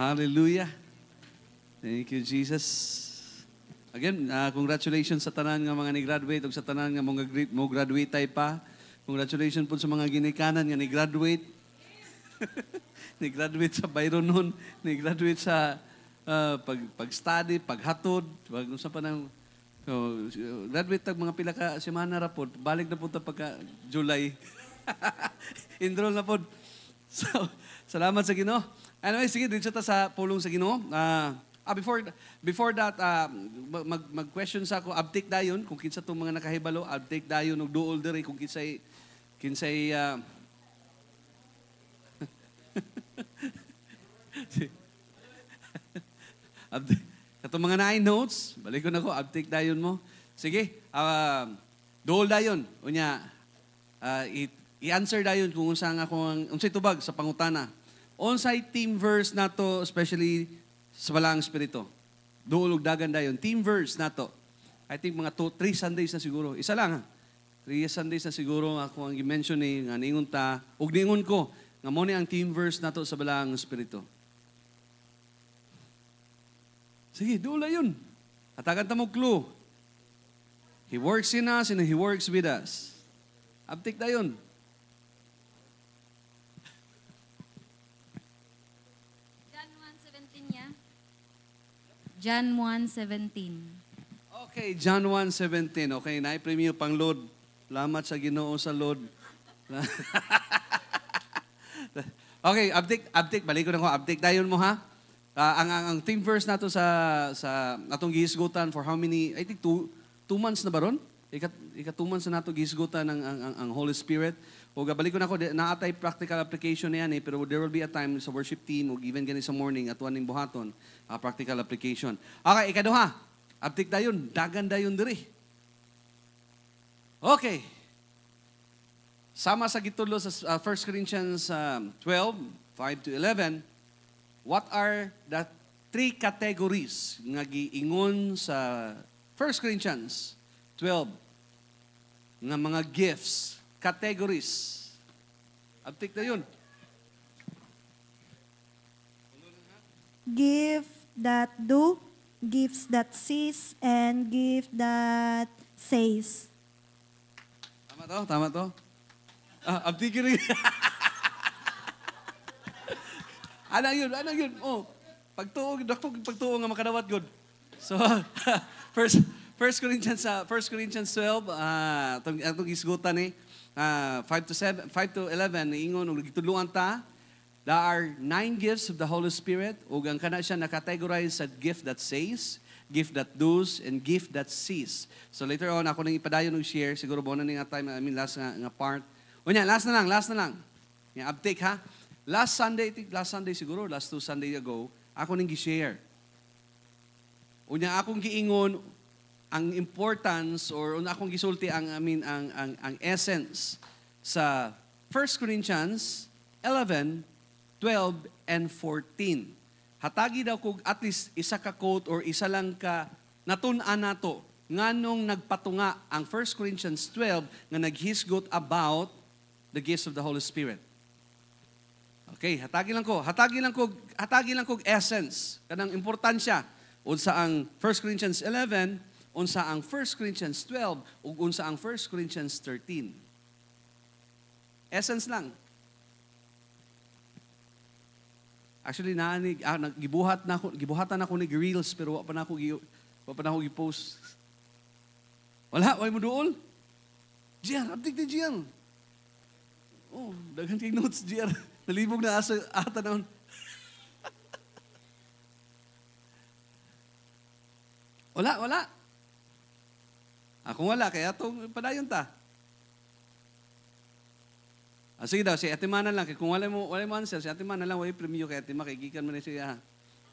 Hallelujah. Thank you, Jesus. Again, uh, congratulations sa tanan nga mga ni-graduate ug sa tanan nga mga mo graduate tay pa. Congratulations po sa mga ginikanan nga ni-graduate. ni-graduate sa Byron noon, ni-graduate sa uh, pag pag-study, paghatod, wag sa pa nang so, graduate tag mga pila ka semana ra pod. Balik na po ta pagka July. Enroll na pod. So, salamat sa Ginoo. Anyway, sige, dito ta sa pulong sa Ginoo. Uh, ah, before before that uh, mag mag-question sa ako update dayon kung kinsa tong mga nakahibalo, update dayon og duol diri kung kinsay kinsay uh, update Katong mga nine notes, balik ko na ko, uptake dayon mo. Sige, uh, ah, dool dayon. Unya, uh, i- i-answer dayon kung unsa nga kung unsay tubag sa pangutana onsite team verse na to, especially sa Balang Espiritu. Duulog dagan dayon. Team verse na to. I think mga 2 3 Sundays na siguro. Isa lang ha. 3 Sundays na siguro ako ang i-mention ni nga ningon ta ug ningon ko nga mo ni ang team verse nato sa Balang Espiritu. Sige, duol yun. Hatagan ta mo clue. He works in us and He works with us. Abtik na yun. John 1.17. Okay, John 1.17. Okay, naipray niyo pang Lord. Lamat sa ginoo sa Lord. okay, update, update. Balik ko na ko. Update dayon mo ha. Uh, ang, ang, ang team verse nato sa sa atong gihisgutan for how many, I think two, two months na ba ron? Ika, ika two months na nato gihisgutan ang, ang, ang, ang Holy Spirit. O gabalik ko na ako, naatay practical application na yan eh, pero there will be a time sa worship team o given ganin sa morning at waning buhaton, uh, ah, practical application. Okay, ikaduha. Abtik da dayon, dagan da dayon diri. Okay. Sama sa gitulo sa uh, ah, 1 Corinthians um, 12, 5 to 11, what are the three categories nga giingon sa 1 Corinthians 12 nga mga gifts categories. Abtik na yun. Give that do, gifts that sees, and give that says. Tama to? Tama to? Ah, abdikirin. Anang yun, anang yun. Oh, pagtuo, dako, pagtuo nga makadawat yun. So, first, First Corinthians, uh, First Corinthians 12, uh, ah, atong, atong isgutan eh uh, ah, 5 to 7, 5 to 11, ingon, og gitulungan ta, there are nine gifts of the Holy Spirit, ug ang kana siya nakategorize sa gift that says, gift that does, and gift that sees. So later on, ako nang ipadayon og share, siguro ba ning time, I mean, last nga, nga part. unya last na lang, last na lang. Nga, uptake ha. Last Sunday, last Sunday siguro, last two Sunday ago, ako nang gi-share. Unya akong giingon, ang importance or una akong gisulti ang I mean ang ang ang essence sa 1 Corinthians 11, 12 and 14. Hatagi daw kog at least isa ka quote or isa lang ka natun-an nato nganong nagpatunga ang 1 Corinthians 12 nga naghisgot about the gifts of the Holy Spirit. Okay, hatagi lang ko, hatagi lang ko, hatagi lang ko essence kanang importansya unsa ang 1 Corinthians 11 unsa ang 1 Corinthians 12 ug unsa ang 1 Corinthians 13. Essence lang. Actually na ni ah, gibuhat na ako, gibuhatan na ako ni reels pero wa pa na ako gi wa pa na ako gi-post. Wala, way mo duol. Jer, update ni Jer. Oh, daghan kay notes, Jer. Nalibog na asa ata naon. Wala, wala. Ako ah, wala, kaya ito, padayon ta. Ah, sige daw, si Ate Mana lang. Kung wala mo, wala mo answer, si Ate Mana lang, wala premium kay Ate Ma, kikikan mo na siya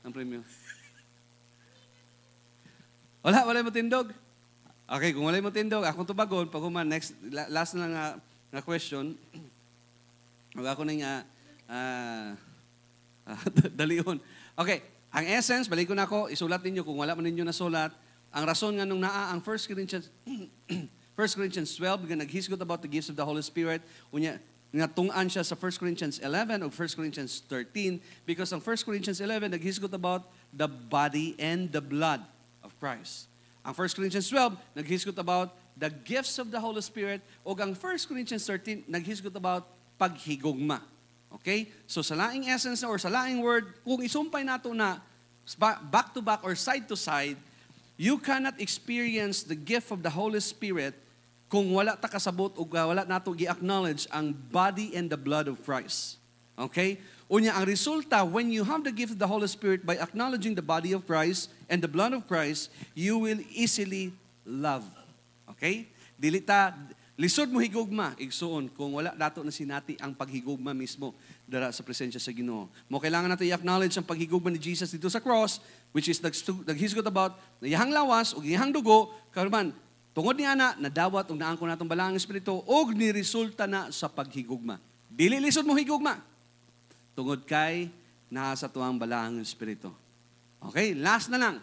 ang premium. wala, wala mo tindog. Okay, kung wala mo tindog, akong tubagon, pag human, next, last na nga, nga question, wag ako nang uh, ah, ah, uh, dalion. Okay, ang essence, balik ko na ako, isulat ninyo kung wala man ninyo nasulat, ang rason nga nung naa ang 1 Corinthians 1 Corinthians 12 nga naghisgot about the gifts of the Holy Spirit unya natung-an siya sa 1 Corinthians 11 o 1 Corinthians 13 because ang 1 Corinthians 11 naghisgot about the body and the blood of Christ. Ang 1 Corinthians 12 naghisgot about the gifts of the Holy Spirit o ang 1 Corinthians 13 naghisgot about paghigugma. Okay? So sa laing essence or sa laing word, kung isumpay nato na back to back or side to side, You cannot experience the gift of the Holy Spirit kung wala ta kasabot o wala nato gi-acknowledge ang body and the blood of Christ. Okay? Unya, ang resulta, when you have the gift of the Holy Spirit by acknowledging the body of Christ and the blood of Christ, you will easily love. Okay? Dili ta, lisod mo higugma, igsuon, kung wala dato na sinati ang paghigugma mismo dara sa presensya sa Ginoo. Mo kailangan nato i-acknowledge ang paghigugma ni Jesus dito sa cross which is naghisgot about na iyahang lawas o iyahang dugo, karuman, tungod ni ana, nadawat og naangko natong balang espiritu og niresulta na sa paghigugma. Dili lisod mo higugma. Tungod kay nasa sa tuang espiritu. Okay, last na lang.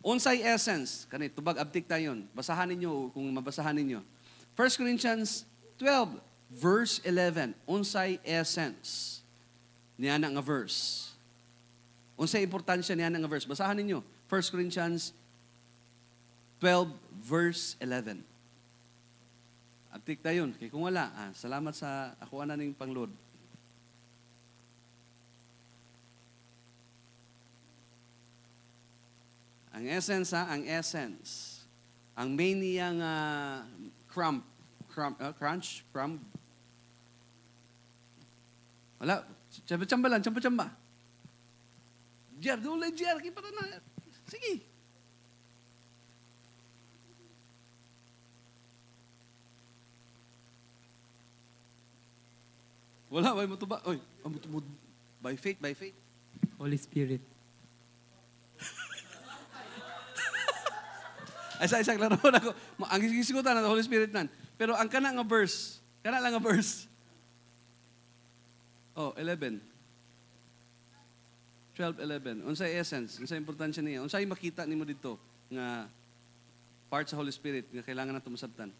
Unsay essence kani tubag abtik tayon. Basahan ninyo kung mabasahan ninyo. 1 Corinthians 12 verse 11 unsay essence niya na nga verse Unsay importansya niya nga verse? Basahan ninyo. 1 Corinthians 12 verse 11. Agtik tayon. Kay kung wala, ah, salamat sa ako na ning panglod. Ang essence ha, ah, ang essence. Ang main niyang uh, crump, crump uh, crunch, crumb. Wala, tsamba-tsamba lang, tsamba-tsamba. Jer, dulay Jer, kipata na. Sige. Wala, may matuba. Oy, amutubod. By faith, by faith. Holy Spirit. Asa isa klaro na ko. Ang gisigutan na Holy Spirit nan. Pero ang kana nga verse, kana lang nga verse. Oh, 11. 12:11. 11. Unsay essence, unsay importansya niya. Unsay makita nimo dito nga part sa Holy Spirit nga kailangan nato masabtan.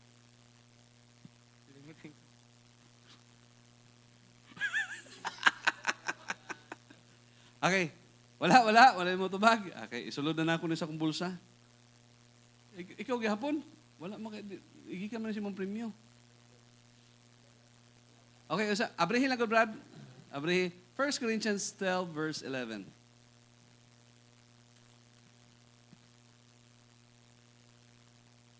okay. Wala, wala. Wala mo tubag. Okay, isulod na na ako ni sa akong bulsa. Ik- ikaw gihapon. Wala maka... Igi ka man si mong premyo. Okay, usa. Abrihi lang ko, Brad. Abrihi. 1 Corinthians 12, verse 11.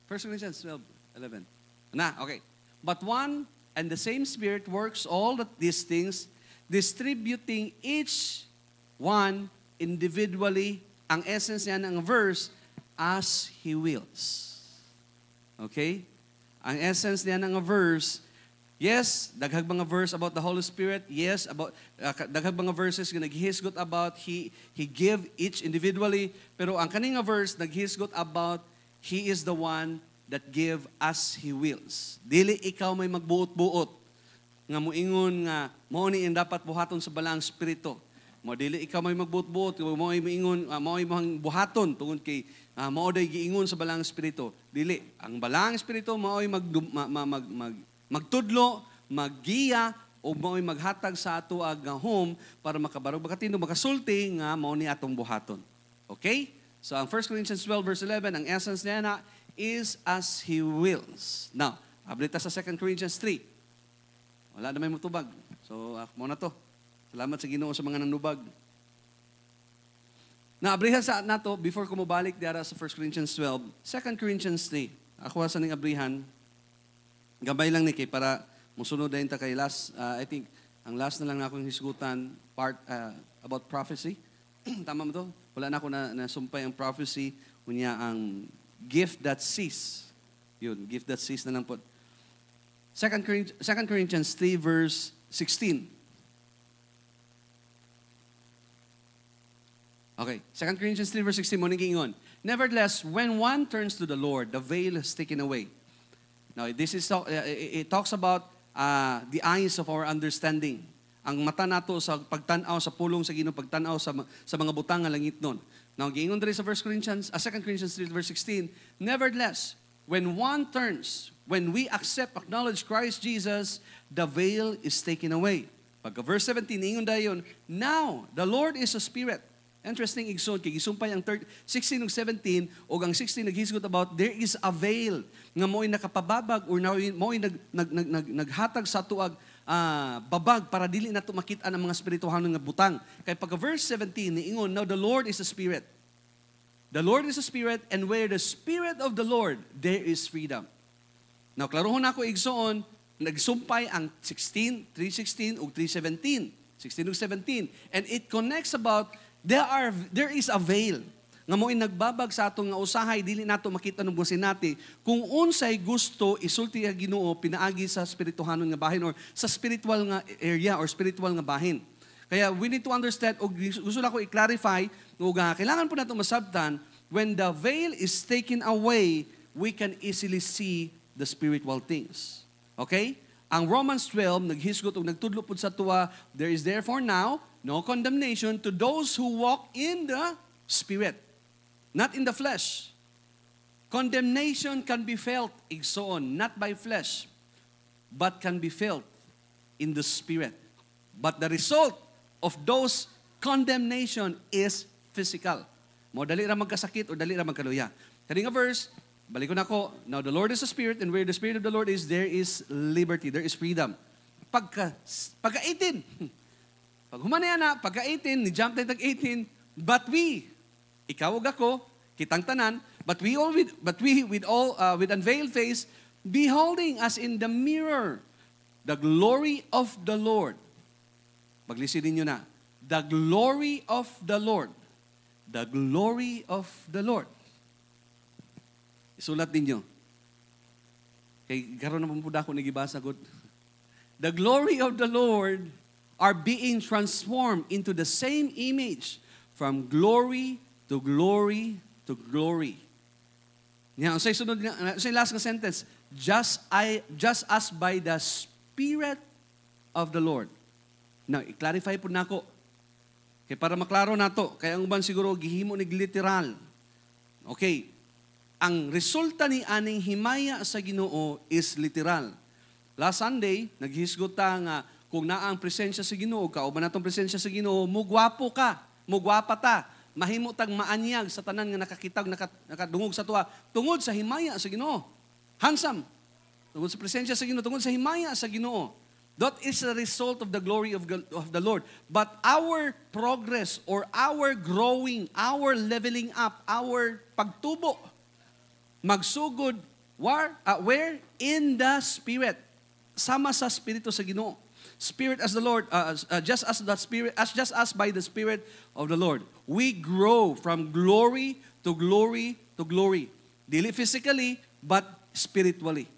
First Corinthians 12, 11. Nah, okay. But one and the same Spirit works all these things, distributing each one individually, ang essence niya ng verse, as He wills. Okay? Ang essence niya ng verse, Yes, daghag mga verse about the Holy Spirit. Yes, about uh, daghag mga verses nga naghisgot about he he give each individually, pero ang kaning verse naghisgot about he is the one that give as he wills. Dili ikaw may magbuot-buot nga moingon nga mao ni dapat buhaton sa balang espiritu. Mo dili ikaw may magbuot-buot, mo ay moingon, uh, mo ay buhaton tungod kay uh, ah, mao day giingon sa balang espiritu. Dili, ang balang espiritu mao ay mag, ma, mag, mag Magtudlo, maggiya, o mao'y maghatag sa ato nga home para makabarog Bakatino, makasulti nga mao ni atong buhaton. Okay? So ang 1 Corinthians 12 verse 11 ang essence niya na is as he wills. Now, ablita sa 2 Corinthians 3. Wala na may mutubag. So, ako ah, mo na to. Salamat sa Ginoo sa mga nanubag. Na abrihan sa nato before ko mobalik diara sa 1 Corinthians 12, 2 Corinthians 3. Ako sa ning abrihan Gabay lang ni kay para musunod din ta kay last, uh, I think, ang last na lang na akong hisgutan part uh, about prophecy. Tama mo to? Wala na ako na, nasumpay ang prophecy. Kunya ang gift that sees. Yun, gift that sees na lang po. 2 Corinthians, Corinthians 3 verse 16. Okay, 2 Corinthians 3 verse 16 mo naging Nevertheless, when one turns to the Lord, the veil is taken away. Now, this is, uh, it talks about uh, the eyes of our understanding. Ang mata nato sa pagtanaw sa pulong sa Ginoo pagtanaw sa sa mga butang nga langit noon. Now giingon diri sa 1 Corinthians, uh, ah, 2 Corinthians 3 verse 16, nevertheless, when one turns, when we accept acknowledge Christ Jesus, the veil is taken away. Pagka verse 17 ingon dayon, now the Lord is a spirit Interesting igsoon kay gisumpay ang 13, 16 ug 17 ug ang 16 naghisgot about there is a veil nga mo'y nakapababag or mo'y nag, nag, nag, nag, naghatag sa tuag uh, babag para dili nato makita ang mga espirituhanon nga butang. Kay pagka verse 17 niingon, now the Lord is a spirit. The Lord is a spirit and where the spirit of the Lord there is freedom. Now klarohon nako igsoon nagsumpay ang 16, 316 ug 317. 16 ug 17 and it connects about There, are, there is a veil nga mo'y nagbabag sa atong nga usahay, dili nato makita ng busin nati, kung unsay gusto, isulti ang ginoo, pinaagi sa spirituhanon nga bahin or sa spiritual nga area or spiritual nga bahin. Kaya we need to understand, og gusto na ko i-clarify, o uh, kailangan po nato masabtan, when the veil is taken away, we can easily see the spiritual things. Okay? Ang Romans 12, naghisgot o nagtudlo po sa tuwa, there is therefore now no condemnation to those who walk in the Spirit, not in the flesh. Condemnation can be felt, igsoon, not by flesh, but can be felt in the Spirit. But the result of those condemnation is physical. Mo dali ra magkasakit o dali ra magkaluya. Kani nga verse, Balik ko na ako. Now, the Lord is a Spirit, and where the Spirit of the Lord is, there is liberty, there is freedom. Pagka, pagka 18, pag humanaya na, pagka 18, ni jump na 18, but we, ikaw ug ako, kitang tanan, but we all with, but we with all uh, with unveiled face, beholding as in the mirror the glory of the Lord. Maglisin niyo na. The glory of the Lord. The glory of the Lord. Isulat ninyo. Kay karon na po ako nagibasa ko. The glory of the Lord are being transformed into the same image from glory to glory to glory. Now, say sunod nga, say last nga sentence, just I just as by the spirit of the Lord. Now, i-clarify po nako. Kay para maklaro nato, kay ang uban siguro gihimo ni literal. Okay ang resulta ni aning himaya sa Ginoo is literal. Last Sunday, naghisgot ta nga kung naa ang presensya sa Ginoo ka o natong presensya sa Ginoo, mugwapo ka, mugwapa ta, mahimo tag maanyag sa tanan nga nakakitag nakadungog sa tuwa tungod sa himaya sa Ginoo. Handsome. Tungod sa presensya sa Ginoo, tungod sa himaya sa Ginoo. That is the result of the glory of, of the Lord. But our progress or our growing, our leveling up, our pagtubo magsugod where, uh, where? In the Spirit. Sama sa Espiritu sa Ginoo. Spirit as the Lord, uh, uh, just as that Spirit, as just as by the Spirit of the Lord. We grow from glory to glory to glory. Dili physically, but spiritually.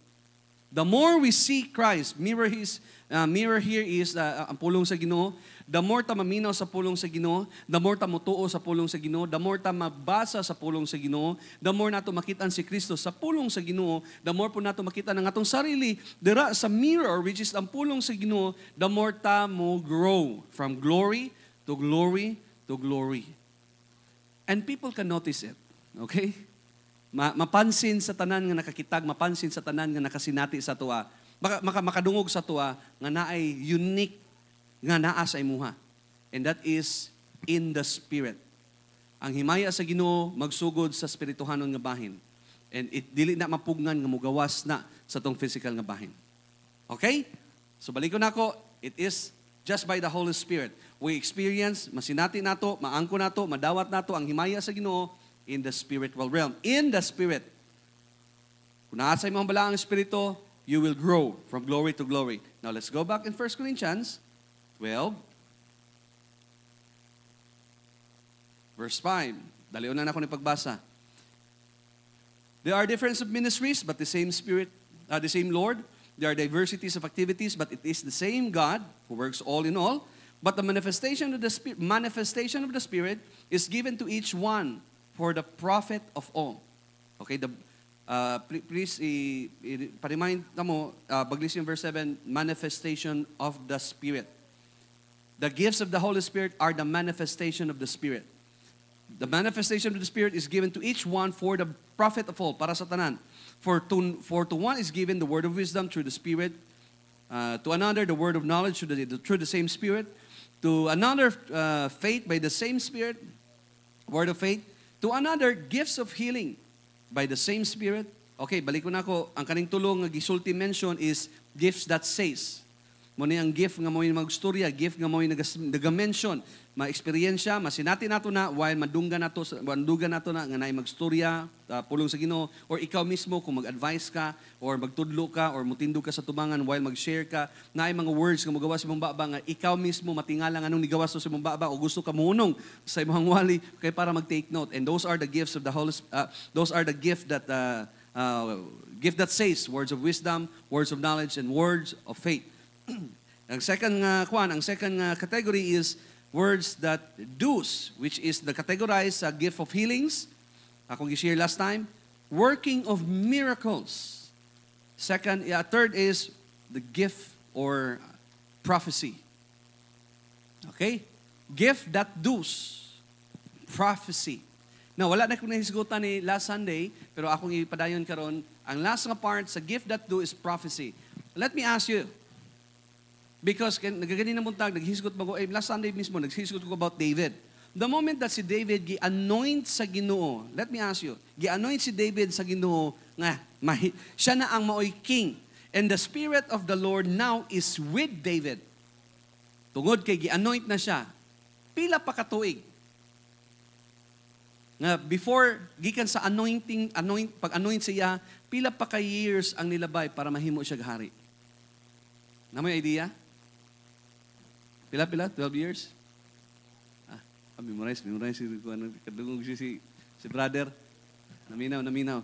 The more we see Christ, mirror his uh, mirror here is uh, uh, ang pulong sa Ginoo, the more ta maminaw sa pulong sa Ginoo, the more ta motuo sa pulong sa Ginoo, the more ta mabasa sa pulong sa Ginoo, the more nato makitan si Kristo sa pulong sa Ginoo, the more po nato makita ng atong sarili dira sa mirror which is ang pulong sa Ginoo, the more ta mo grow from glory to glory to glory. And people can notice it. Okay? ma- mapansin sa tanan nga nakakitag, mapansin sa tanan nga nakasinati sa tuwa, maka, maka makadungog sa tuwa nga naay unique nga naa sa imuha. And that is in the spirit. Ang himaya sa Ginoo magsugod sa spirituhanon nga bahin. And it dili na mapugngan nga mugawas na sa tong physical nga bahin. Okay? So balik ko na nako, it is just by the Holy Spirit. We experience, masinati nato, maangko nato, madawat nato ang himaya sa Ginoo in the spiritual realm. In the spirit. Kung nasa imong balaang espiritu, you will grow from glory to glory. Now let's go back in 1 Corinthians 12, verse 5. Dali na ako ni pagbasa. There are difference of ministries, but the same Spirit, uh, the same Lord. There are diversities of activities, but it is the same God who works all in all. But the manifestation of the, spirit, manifestation of the Spirit is given to each one for the profit of all. Okay, the, uh, please, i, i, parimind mo, uh, baglis yung verse 7, manifestation of the Spirit. The gifts of the Holy Spirit are the manifestation of the Spirit. The manifestation of the Spirit is given to each one for the profit of all, para sa tanan. For to, for to one is given the word of wisdom through the Spirit, uh, to another the word of knowledge through the, the through the same Spirit, to another uh, faith by the same Spirit, word of faith, To another, gifts of healing by the same Spirit. Okay, balik ko na ako. Ang kaning tulong nga gisulti mention is gifts that says mo Muna ang gift nga mo yung magstorya, gift nga mo yung nag-mention. Ma-experiencia, experience masinati nato na, while madungga na manduga nato na, nga na magstorya, uh, pulong sa Ginoo, or ikaw mismo kung mag-advise ka, or magtudlo ka, or mutindo ka sa tumangan, while mag-share ka, na mga words nga magawa sa imong baba, nga ikaw mismo matingala nga nung nigawas sa imong baba, o gusto ka munong sa imong wali, kay para mag-take note. And those are the gifts of the Holy, uh, those are the gift that, uh, uh, gift that says, words of wisdom, words of knowledge, and words of faith. ang second uh, kwan, ang second uh, category is words that do's, which is the categorized uh, gift of healings, akong share last time, working of miracles. Second, yeah, third is the gift or prophecy. Okay? Gift that do's. Prophecy. Now, wala na kong nahisgutan ni last Sunday, pero akong ipadayon karon ang last nga part sa gift that do is prophecy. Let me ask you, Because nagagani na muntag, naghisgot mago, eh, last Sunday mismo, naghisgot ko about David. The moment that si David gi-anoint sa ginoo, let me ask you, gi-anoint si David sa ginoo, nga, mahi, siya na ang maoy king. And the Spirit of the Lord now is with David. Tungod kay gi-anoint na siya, pila pa katuig. Nga before gikan sa anointing, anoint, pag-anoint siya, pila pa ka years ang nilabay para mahimo siya gahari. Na may idea? Pila-pila? 12 years? Ah, ah memorize, memorize. Ano, kadungog si, si, si brother. Naminaw, naminaw.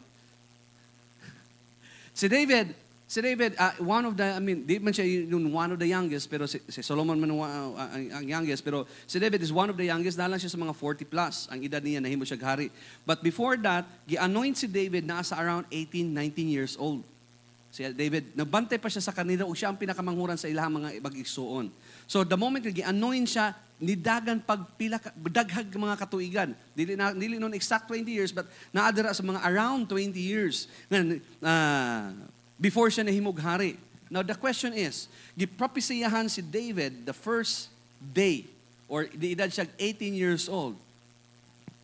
si David, si David, uh, one of the, I mean, di man siya yung one of the youngest, pero si, si Solomon man uh, ang, ang youngest, pero si David is one of the youngest, dahil siya sa mga 40 plus, ang edad niya, nahimo siya hari. But before that, gi-anoint si David na sa around 18, 19 years old. Si David, nagbantay pa siya sa kanila, o siya ang pinakamanguran sa ilahang mga ibag-igsuon. So the moment nga gi-anoint siya, nidagan pagpila daghag mga katuigan dili na dili noon exact 20 years but naadara sa mga around 20 years nga uh, ah, before siya nahimog hari now the question is gipropesiyahan si David the first day or di edad siya 18 years old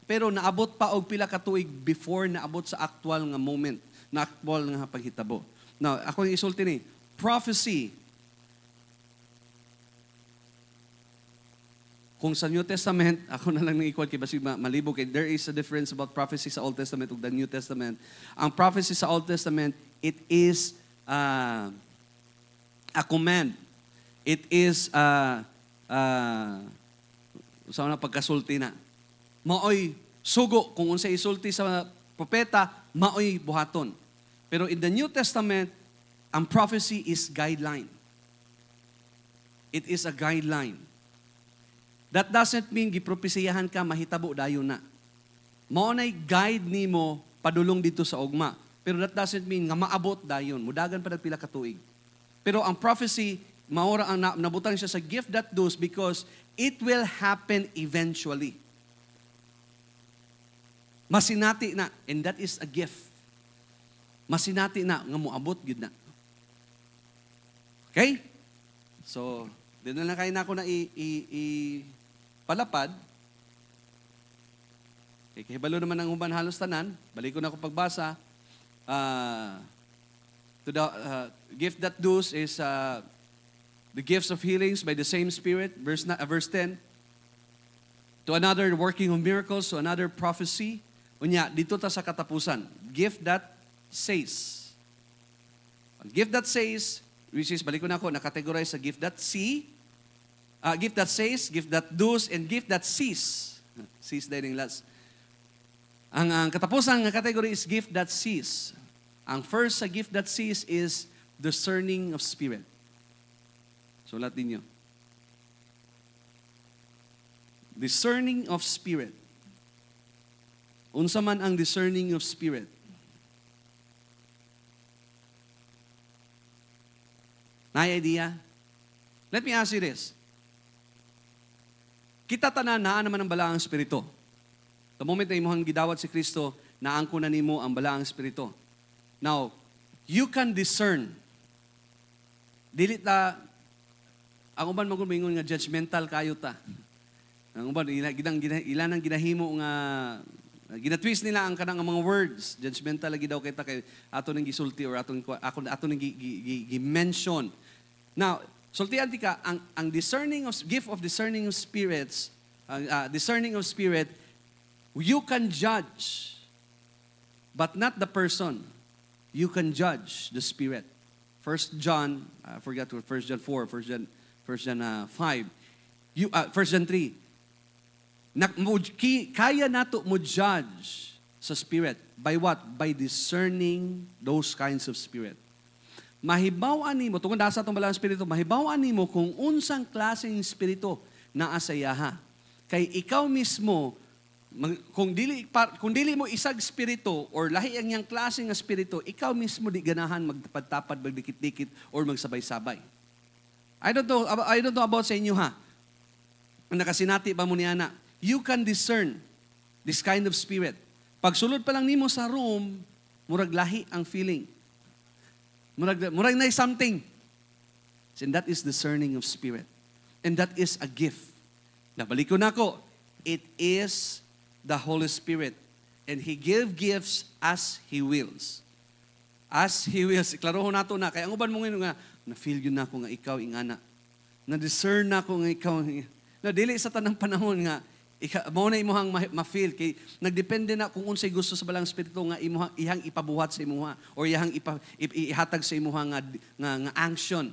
pero naabot pa og pila ka tuig before naabot sa actual nga moment na actual nga paghitabo now ako yung isulti ni prophecy Kung sa New Testament, ako na lang nang-equal kay Basig Malibo, kay there is a difference about prophecy sa Old Testament ug the New Testament. Ang prophecy sa Old Testament, it is uh, a command. It is uh, uh, sa na pagkasulti na. Maoy sugo kung unsa isulti sa propeta, maoy buhaton. Pero in the New Testament, ang prophecy is guideline. It is a guideline. That doesn't mean gipropesiyahan ka mahitabo dayon na. Mao nay guide nimo padulong dito sa ugma. Pero that doesn't mean nga maabot dayon. Mudagan pa nagpila ka tuig. Pero ang prophecy maura ang nabutan siya sa gift that does because it will happen eventually. Masinati na and that is a gift. Masinati na nga moabot gid na. Okay? So, din na kay kayo na ako na i, i, i palapad, kay kahibalo naman ang human halos tanan, balik ko na ako pagbasa, uh, to the uh, gift that does is uh, the gifts of healings by the same Spirit, verse, uh, verse 10, to another working of miracles, to another prophecy, unya, dito ta sa katapusan, gift that says. Ang gift that says, which is, balik ko na ako, nakategorize sa gift that see, uh, gift that says, gift that does, and gift that sees. Sees din last. Ang, ang katapusang category is gift that sees. Ang first sa gift that sees is discerning of spirit. Sulat so, ninyo. Discerning of spirit. Unsa man ang discerning of spirit. Nay idea? Let me ask you this. Kita tanan naa naman ang balaang espiritu. The moment na imuhang gidawat si Kristo, naangko na nimo ang balaang espiritu. Now, you can discern. Dili ta ang uban magumingon nga judgmental kayo ta. Ang uban ginang ilan ang ginahimo nga Ginatwist nila ang kanang mga words. Judgmental lagi daw kita kay ato nang gisulti or ato ato nang gi-mention. Now, Sultian ka, ang, ang discerning of, gift of discerning of spirits, uh, uh, discerning of spirit, you can judge, but not the person. You can judge the spirit. First John, I uh, forgot what, First John 4, First John, First John uh, ah, 5, you, uh, First John 3, na, kaya nato mo judge sa spirit. By what? By discerning those kinds of spirit. Mahibaw animo, tungod asa itong balang espiritu, mahibaw animo kung unsang klaseng espiritu na asayaha. Kay ikaw mismo, kung dili, kung dili mo isag espiritu or lahi ang yang klaseng espiritu, ikaw mismo di ganahan magtapad-tapad, magdikit-dikit, or magsabay-sabay. I don't know, I don't know about sa inyo ha. Nakasinati ba mo ni Ana. You can discern this kind of spirit. Pagsulod pa lang nimo sa room, murag lahi ang feeling Murag, murag na something. And that is discerning of spirit. And that is a gift. Nabalik ko na ako. It is the Holy Spirit. And He give gifts as He wills. As He wills. Iklarohon nato na. na. Kaya ang uban mo ngayon nga, na-feel yun na ako nga ikaw, ingana. Na-discern na ako nga ikaw. Na dili sa tanang panahon nga, Ika, mo na imuhang ma-feel kay nagdepende na kung unsay gusto sa balang espiritu nga imuha ihang ipabuhat sa imuha or ihang ipa, ihatag sa imuha nga nga, nga action.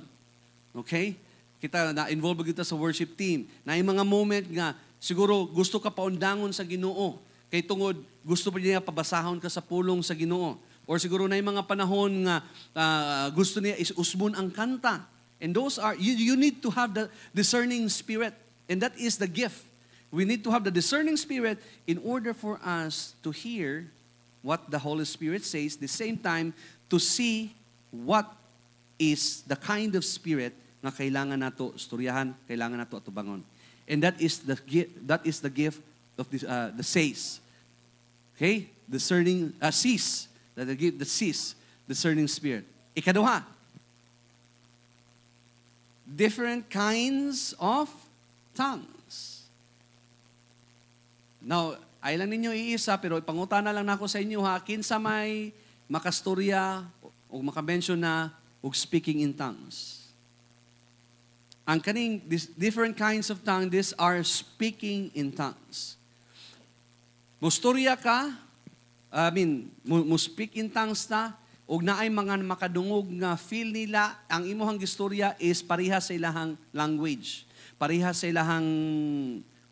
Okay? Kita na involve kita sa worship team. Na yung mga moment nga siguro gusto ka paundangon sa Ginoo. Kay tungod gusto pa niya pabasahon ka sa pulong sa Ginoo. Or siguro na yung mga panahon nga uh, gusto niya isusbon ang kanta. And those are you, you need to have the discerning spirit and that is the gift We need to have the discerning spirit in order for us to hear what the Holy Spirit says, the same time to see what is the kind of spirit na kailangan nato storyahan, kailangan nato atubangon. And that is the that is the gift of this, uh, the says. Okay? Discerning, uh, sees. That the gift, the sees. Discerning spirit. Ikaduha. Different kinds of tongue. Now, ay lang ninyo iisa, pero ipanguta na lang nako sa inyo ha, kinsa may makasturya o makamention na o speaking in tongues. Ang kaning this, different kinds of tongues, these are speaking in tongues. Musturya ka, I mean, mo speak in tongues na, ug naay mga makadungog nga feel nila ang imong gistorya is pareha sa ilahang language, pareha sa ilahang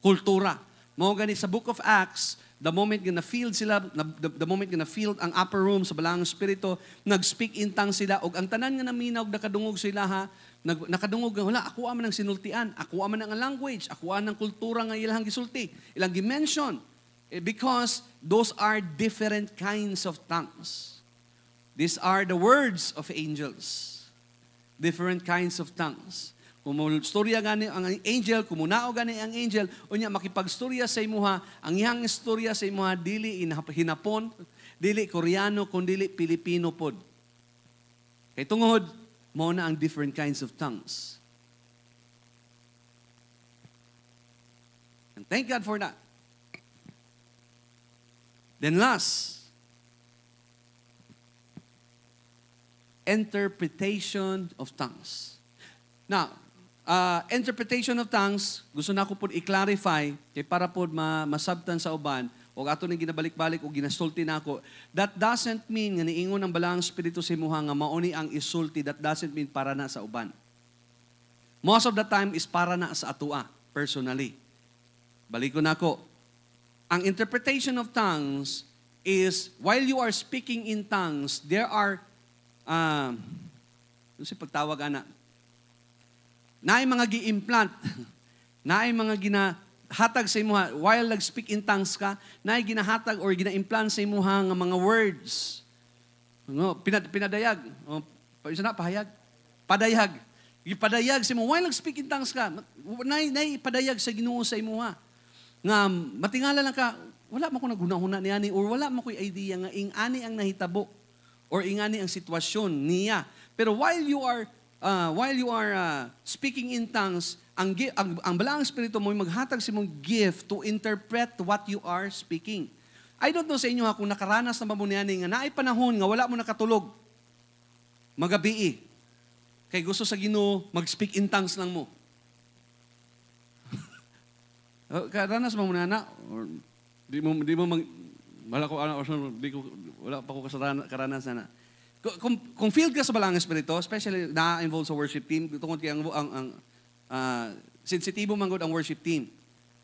kultura Mao gani sa book of Acts, the moment nga na-filled sila, the, the moment nga na-filled ang upper room sa balang Espiritu, nag-speak in tongues sila, og ang tanan nga naminaw, nakadungog sila ha, nag, nakadungog nga, wala, ako man ang sinultian, ako man ang language, ako ang kultura nga ilang gisulti, ilang gimension. Eh, because those are different kinds of tongues. These are the words of angels. Different kinds of tongues. Umulistorya gani ang angel, kumunao gani ang angel, unya makipagstorya sa imuha, ang iyang istorya sa imuha dili hinapon, dili Koreano kun Pilipino pod. Kay tungod mao na ang different kinds of tongues. And thank God for that. Then last, interpretation of tongues. Now, Uh, interpretation of tongues, gusto na ko po i-clarify kay para po ma masabtan sa uban o ato nang ginabalik-balik o ginasulti na ako. That doesn't mean nga niingon ang balaang espiritu sa si imuha nga mauni ang isulti. That doesn't mean para na sa uban. Most of the time is para na sa atua, personally. Balik ko na ako. Ang interpretation of tongues is while you are speaking in tongues, there are, um, uh, si pagtawag anak, Naay mga gi-implant. Naay mga ginahatag sa imuha. While nag-speak in tongues ka, naay ginahatag or gina-implant sa imuha nga mga words. No, pinad pinadayag. O, oh, isa na, pahayag. Padayag. Ipadayag sa imuha. While nag-speak in tongues ka, naay, naay padayag sa ginoo sa imuha. Nga, matingala lang ka, wala mo ko nagunahuna ni ani or wala mo ko idea nga ing ani ang nahitabo or ingani ang sitwasyon niya. Pero while you are uh, while you are uh, speaking in tongues, ang, ang, ang balaang spirito mo maghatag sa mong gift to interpret what you are speaking. I don't know sa inyo ha, kung nakaranas na mamunianin nga naay panahon nga wala mo nakatulog, magabi eh. Kay gusto sa Ginoo mag-speak in tongues lang mo. Oh, karanas mamunana, or di mo, di mo mag, wala ko, ano, or, di ko, wala pa ko kasarana, karanasan na. Kung, kung filled ka sa balang espiritu, especially na-involve sa worship team, tungkol kay ang, ang, ang uh, sensitibo manggod ang worship team.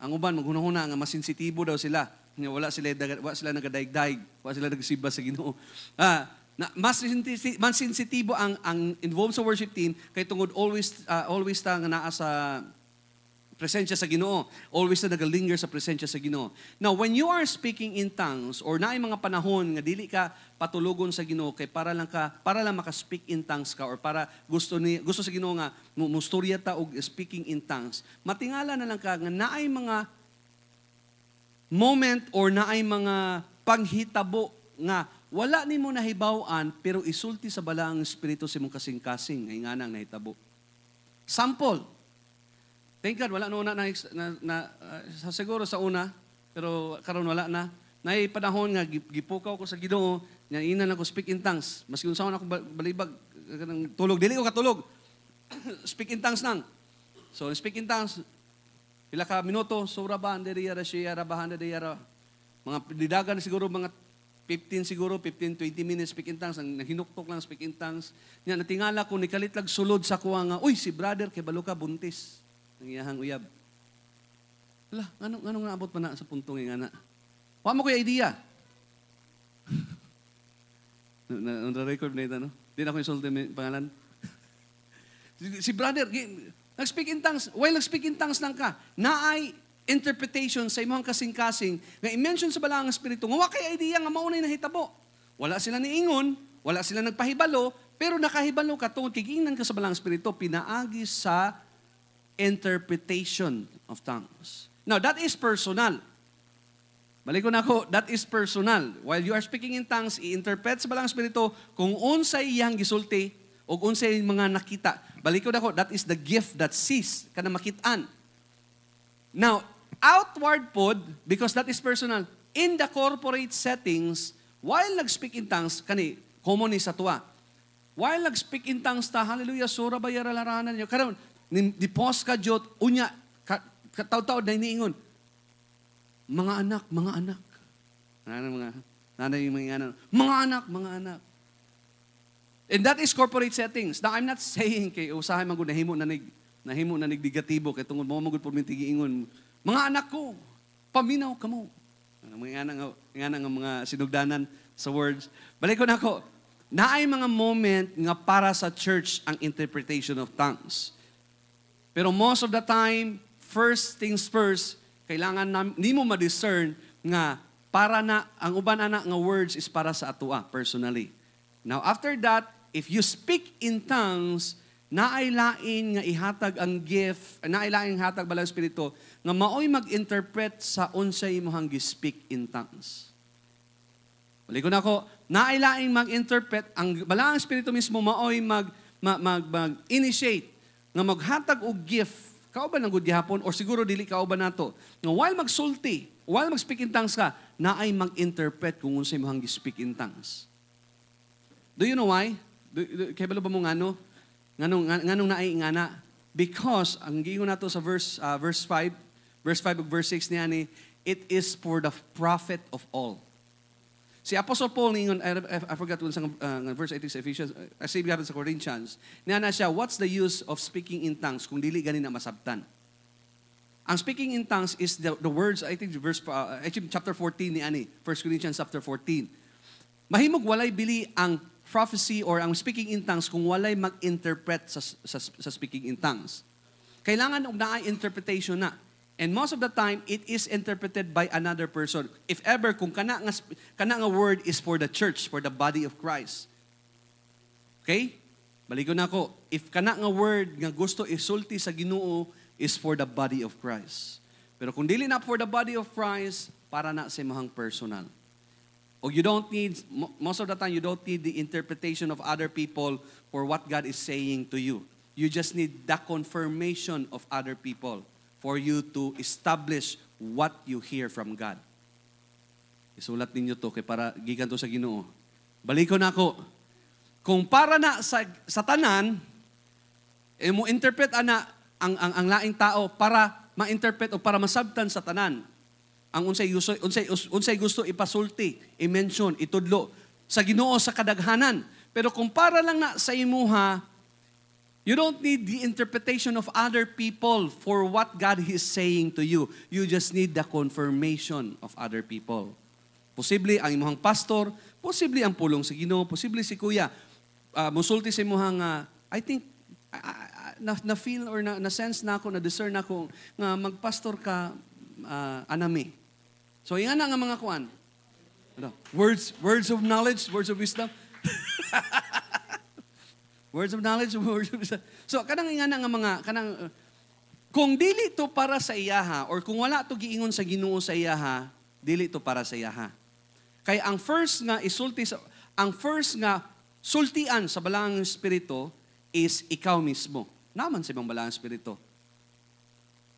Ang uban, maghunahuna, nga mas sensitibo daw sila. Wala sila, wala sila nagadaig-daig. Wala sila nagsiba sa ginoo. Ah, na, mas, mas sensitibo ang, ang involved sa worship team kay tungod always, uh, always ta nga naa sa presensya sa Ginoo. Always na nagalinger sa presensya sa Ginoo. Now, when you are speaking in tongues or na mga panahon nga dili ka patulogon sa Ginoo kay para lang ka para lang maka-speak in tongues ka or para gusto ni gusto sa Ginoo nga mustorya ta og speaking in tongues. Matingala na lang ka nga naay mga moment or naay mga panghitabo nga wala nimo nahibaw-an pero isulti sa balaang espiritu sa imong kasing-kasing ngay nga nang nahitabo. Sample, Thank God, wala noon na, na, na uh, siguro sa una, pero karon wala na. Nay panahon nga gipukaw ko sa Ginoo, nga ina na ko speak in tongues. Maski unsa na ko balibag kanang tulog dili ko katulog. speak in tongues nang. So speak in tongues pila ka minuto sobra ba andiri ra siya ra ba, diri Mga didagan siguro mga 15 siguro, 15, 20 minutes speak in tongues. Ang hinuktok lang speak in tongues. Nga natingala ko, nikalit lag sulod sa kuwa nga, uy, si brother, kay baluka ka buntis ng iyahang uyab. Ala, anong, anong naabot pa na sa puntong nga na? Wa mo ko idea. na, na, record na ito, no? Hindi na ako insulti yung pangalan. si, si brother, nag-speak in tongues. While nag-speak in tongues lang ka, naay interpretation sa imong kasing-kasing nga i-mention sa balang espiritu nga wa kay idea nga maunay nahitabo wala sila ni Ingon, wala sila nagpahibalo pero nakahibalo ka tungod kay gingnan ka sa balang espiritu pinaagi sa interpretation of tongues. Now, that is personal. Balik ko na ako, that is personal. While you are speaking in tongues, i-interpret sa balang Espiritu kung unsay iyang gisulti o unsay mga nakita. Balik ko na ako, that is the gift that sees kana na makitaan. Now, outward pod, because that is personal, in the corporate settings, while nag-speak in tongues, kani, common ni sa tuwa. While nag-speak in tongues ta, hallelujah, sura ba yaralaranan niyo? Karon, ni, ni pos Jot, unya, kataw-taw na iniingon, mga anak, mga anak. Nanay, mga, nanay, mga anak. Mga anak, mga anak. And that is corporate settings. Now, I'm not saying kay usahay man nahimo na nig nahimo na nigdigatibo kay tungod mo magud pud mintigiingon. Mga anak ko, paminaw kamo. Ano mga nga nga nga mga sinugdanan sa words. Balik ko na ako. Naay mga moment nga para sa church ang interpretation of tongues. Pero most of the time, first things first, kailangan na, ni mo ma-discern nga para na, ang uban na nga words is para sa atua, personally. Now, after that, if you speak in tongues, naailain nga ihatag ang gift, naailain nga hatag balang Espiritu, nga maoy mag-interpret sa unsay imong gi-speak in tongues. Uli ko na ako, nailaing mag-interpret, ang balang Espiritu mismo maoy mag, mag-initiate nga maghatag og gift kauban ng good gihapon or siguro dili kauban nato nga while magsulti while mag-speak in tongues ka naay mag-interpret kung unsay imong gi-speak in tongues do you know why do, do, kay ba mo ngano nganong nganong naay ngana because ang giingon nato sa verse uh, verse 5 verse 5 ug verse 6 niya ni it is for the profit of all Si Apostle Paul ningon, I, forgot kung sa uh, verse 18 sa Ephesians, I say sa Corinthians, niya na siya, what's the use of speaking in tongues kung dili ganin na masabtan? Ang speaking in tongues is the, the words, I think verse, uh, chapter 14 ni Ani, 1 Corinthians chapter 14. Mahimog walay bili ang prophecy or ang speaking in tongues kung walay mag-interpret sa, sa, sa speaking in tongues. Kailangan og naa interpretation na. And most of the time, it is interpreted by another person. If ever, kung kana nga, kana nga word is for the church, for the body of Christ. Okay? Baligo na ako. If kana nga word nga gusto isulti sa ginoo, is for the body of Christ. Pero kung dili na for the body of Christ, para na sa imong personal. Or you don't need, most of the time, you don't need the interpretation of other people for what God is saying to you. You just need the confirmation of other people for you to establish what you hear from God. Isulat ninyo to kay para gikan to sa Ginoo. Balikon na ako. Kung para na sa, sa tanan, eh, interpret ana ang, ang ang laing tao para ma-interpret o para masabtan sa tanan. Ang unsay gusto unsay unsay gusto ipasulti, i-mention, itudlo sa Ginoo sa kadaghanan. Pero kung para lang na sa imuha You don't need the interpretation of other people for what God is saying to you. You just need the confirmation of other people. Posible ang imuhang pastor, posible ang pulong sa Ginoo, posible si kuya. Uh, musulti sa imuhang, uh, I think, uh, na, na feel or na, na sense na ako, na discern na ako, nga magpastor ka, uh, anami. So, yan na nga mga kuan. Ano? Words, words of knowledge, words of wisdom. Words of knowledge, words of So, kanang nga nga mga, kanang, uh, kung dili to para sa iyaha, or kung wala to giingon sa ginoo sa iyaha, dili to para sa iyaha. Kay ang first nga isulti sa, ang first nga sultian sa balang espiritu is ikaw mismo. Naman sa ibang balang espiritu.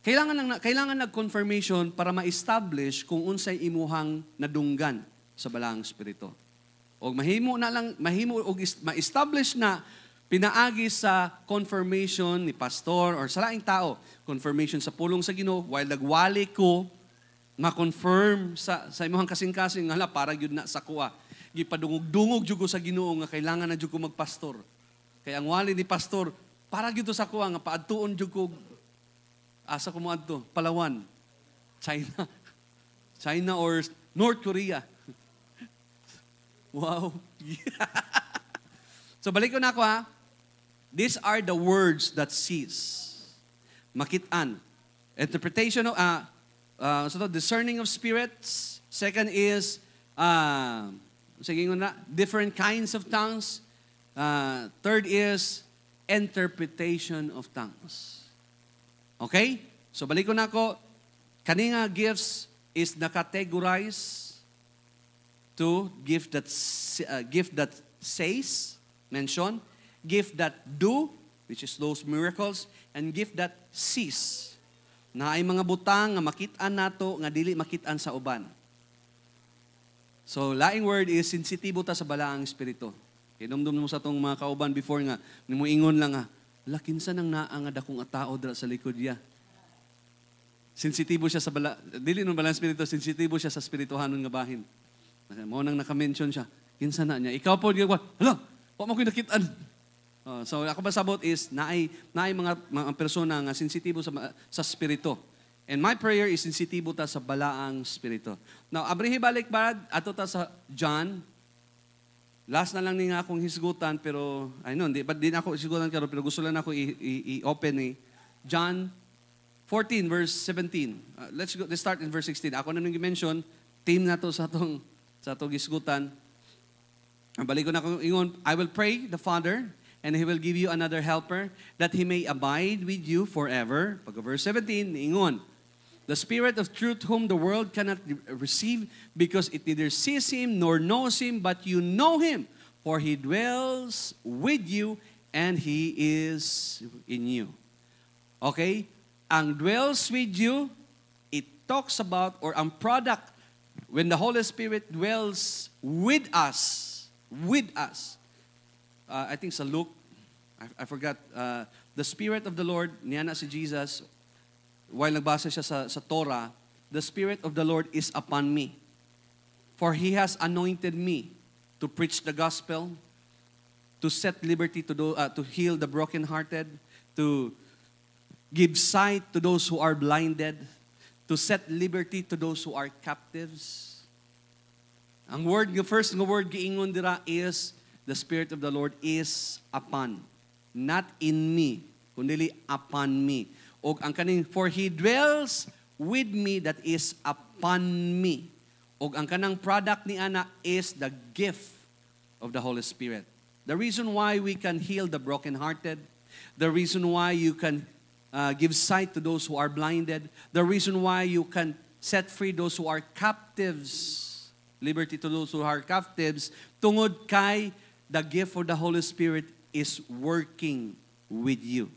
Kailangan ng kailangan nag confirmation para ma-establish kung unsay imuhang nadunggan sa balang espiritu. O mahimo na lang mahimo og ma-establish na pinaagi sa confirmation ni pastor or sa laing tao, confirmation sa pulong sa Ginoo while nagwali ko ma-confirm sa sa imong kasing-kasing hala para gyud na sa kuha. Gipadungog-dungog jud sa Ginoo nga kailangan na jud ko magpastor. Kaya ang wali ni pastor para gyud sa kuha nga paadtuon jud ko asa ko moadto Palawan, China, China or North Korea. Wow. so balik ko na ako ha. These are the words that sees. Makitan. Interpretation of, uh, uh, so discerning of spirits. Second is, uh, different kinds of tongues. Uh, third is, interpretation of tongues. Okay? So balik ko na ako, kaninga gifts is nakategorize to gift that, uh, gift that says, mention, gift that do, which is those miracles, and gift that cease, na ay mga butang nga makitaan nato nga dili makitaan sa uban. So, laing word is sensitibo ta sa balaang espiritu. Kinumdum mo sa tong mga kauban before nga, nimuingon lang nga, lakinsa nang naa nga dakong atao dra sa likod niya. Sensitibo siya sa bala, dili nung balaang espiritu, sensitibo siya sa espirituhanon nga bahin. Mo nang nakamention siya, kinsa na niya. Ikaw po, hala, pa mo ko'y nakitaan. Oh, so ako so, nakabasabot is, naay, naay mga, mga persona nga sensitibo sa, sa spirito. And my prayer is sensitibo ta sa balaang spirito. Now, abrihi balik ba ato ta sa John. Last na lang ni nga akong hisgutan, pero, I know, di, but din ako hisgutan karo, pero gusto lang ako i-open ni John 14 verse 17. Uh, let's go, let's start in verse 16. Ako na ning mention team na to sa tong sa tong gisgutan. Balik ko na ingon, I will pray the Father and He will give you another helper, that He may abide with you forever. Pag verse 17, ingon. The Spirit of truth whom the world cannot receive because it neither sees Him nor knows Him, but you know Him, for He dwells with you and He is in you. Okay? Ang dwells with you, it talks about, or ang product, when the Holy Spirit dwells with us, with us, uh, I think sa Luke, I, I forgot, uh, the Spirit of the Lord, niya na si Jesus, while nagbasa siya sa, sa Torah, the Spirit of the Lord is upon me. For He has anointed me to preach the gospel, to set liberty to, do, uh, to heal the brokenhearted, to give sight to those who are blinded, to set liberty to those who are captives. Ang word, yung first word giingon dira is the Spirit of the Lord is upon. Not in me, kundi upon me. O ang kaning, for He dwells with me that is upon me. O ang kanang product ni Ana is the gift of the Holy Spirit. The reason why we can heal the brokenhearted, the reason why you can uh, give sight to those who are blinded, the reason why you can set free those who are captives, liberty to those who are captives, tungod kay the gift of the Holy Spirit is working with you.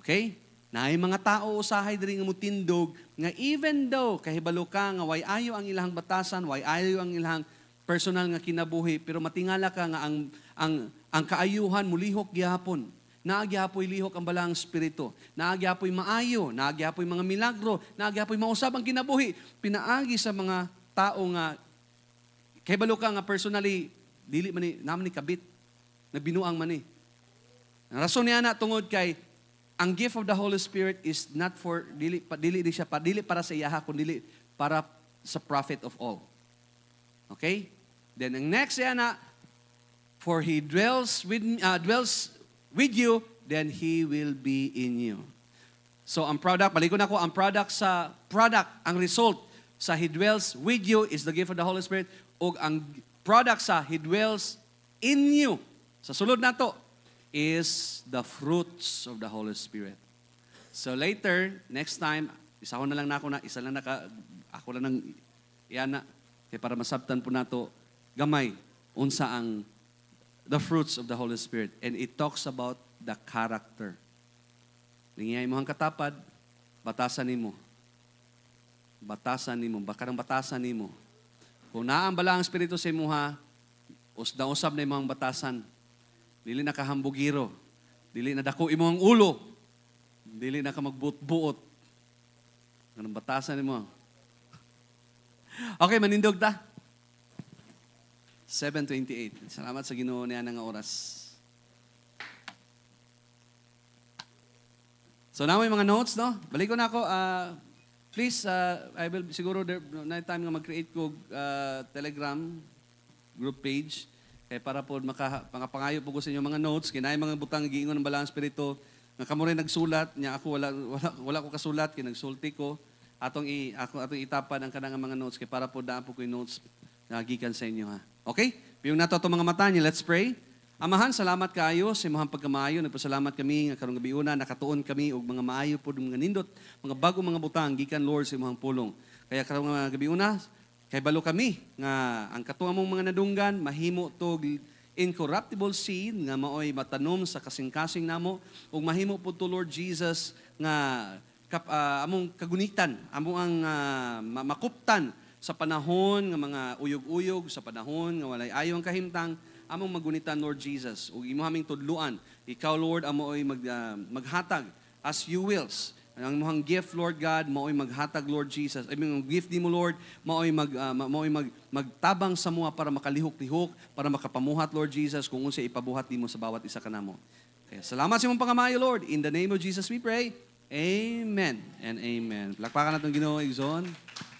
Okay? Na ay mga tao usahay diri nga mutindog nga even though kahibalo ka nga way ayo ang ilang batasan, way ayo ang ilang personal nga kinabuhi, pero matingala ka nga ang ang ang kaayuhan mulihok gihapon. Naagyapoy lihok ang balang spirito. Naagyapoy maayo, naagyapoy mga milagro, naagyapoy mausab ang kinabuhi. Pinaagi sa mga tao nga kahibalo ka nga personally Dili man ni, naman ni kabit. binuang man ni. Ang rason niya na tungod kay ang gift of the Holy Spirit is not for dili pa, dili di siya pa dili para sa iyaha kundi dili para sa profit of all. Okay? Then ang next yan na for he dwells with uh, dwells with you then he will be in you. So ang product, balik ko na ko, ang product sa product, ang result sa he dwells with you is the gift of the Holy Spirit o ang product sa He dwells in you. Sa sulod na to, is the fruits of the Holy Spirit. So later, next time, isa ko na lang na ako na, isa lang naka, ako lang nang iyan na, kaya para masabtan po nato, gamay, unsa ang the fruits of the Holy Spirit. And it talks about the character. Lingiyay mo ang katapad, batasan nimo. Batasan nimo, bakarang batasan nimo kung naang bala ang Espiritu sa imuha, us usab na imong batasan. Dili na kahambugiro. Dili na dako imong ulo. Dili na ka buot Ganun batasan mo. Okay, manindog ta. 7.28. Salamat sa ginoo niya ng oras. So na may mga notes, no? Balik ko na ako. Uh, Please, uh, I will, siguro there, na time nga mag-create ko uh, Telegram group page. Kaya eh, para po maka, pangapangayo po ko sa inyo mga notes, kinay mga butang giingon ng balang spirito, nga kamo rin nagsulat, nya ako wala, wala, wala ko kasulat, nagsulti ko, atong, i, ako, atong itapan ang kanang mga notes, kay para po daan po ko yung notes nga gikan sa inyo ha. Okay? Biyong nato itong mga mata niya, let's pray. Amahan, salamat kaayo sa imuhang pagkamayo. Nagpasalamat kami nga karong gabi una nakatuon kami og mga maayo pud mga nindot, mga bago mga butang gikan Lord sa imuhang pulong. Kaya karong nga gabi una kay balo kami nga ang katuang mong mga nadunggan mahimo tog incorruptible seed nga maoy matanom sa kasing-kasing namo ug mahimo pud to Lord Jesus nga kap, uh, among kagunitan, among ang uh, makuptan sa panahon nga mga uyog-uyog, sa panahon nga walay ayo ang kahimtang, among magunita Lord Jesus ug imo aming tudluan ikaw Lord amo ay mag, uh, maghatag as you wills ang imong gift Lord God maoy maghatag Lord Jesus I mean, gift gift mo, Lord maoy mag uh, ah, maoy mag magtabang sa mua para makalihok-lihok para makapamuhat Lord Jesus kung unsa ipabuhat mo sa bawat isa kanamo Kaya salamat sa imong pangamayo Lord in the name of Jesus we pray Amen and amen. Palakpakan natin Ginoo Exxon.